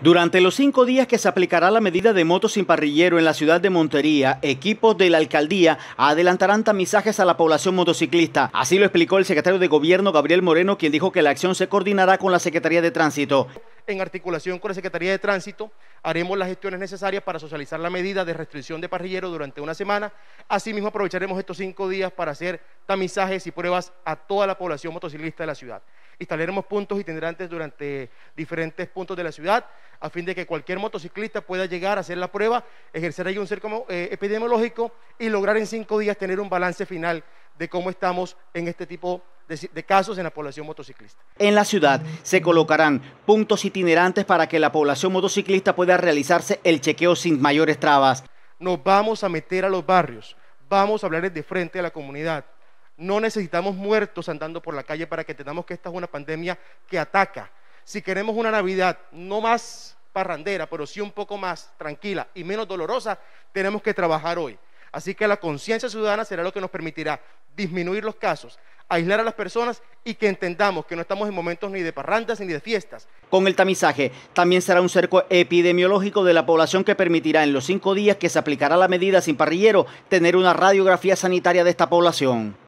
Durante los cinco días que se aplicará la medida de motos sin parrillero en la ciudad de Montería, equipos de la alcaldía adelantarán tamizajes a la población motociclista. Así lo explicó el secretario de Gobierno Gabriel Moreno, quien dijo que la acción se coordinará con la Secretaría de Tránsito en articulación con la Secretaría de Tránsito, haremos las gestiones necesarias para socializar la medida de restricción de parrilleros durante una semana. Asimismo, aprovecharemos estos cinco días para hacer tamizajes y pruebas a toda la población motociclista de la ciudad. Instalaremos puntos itinerantes durante diferentes puntos de la ciudad a fin de que cualquier motociclista pueda llegar a hacer la prueba, ejercer ahí un cerco eh, epidemiológico y lograr en cinco días tener un balance final de cómo estamos en este tipo de de, casos en la población motociclista. En la ciudad se colocarán puntos itinerantes para que la población motociclista pueda realizarse el chequeo sin mayores trabas. Nos vamos a meter a los barrios, vamos a hablar de frente a la comunidad. No necesitamos muertos andando por la calle para que entendamos que esta es una pandemia que ataca. Si queremos una Navidad no más parrandera, pero sí un poco más tranquila y menos dolorosa, tenemos que trabajar hoy. Así que la conciencia ciudadana será lo que nos permitirá disminuir los casos, aislar a las personas y que entendamos que no estamos en momentos ni de parrandas ni de fiestas. Con el tamizaje también será un cerco epidemiológico de la población que permitirá en los cinco días que se aplicará la medida sin parrillero tener una radiografía sanitaria de esta población.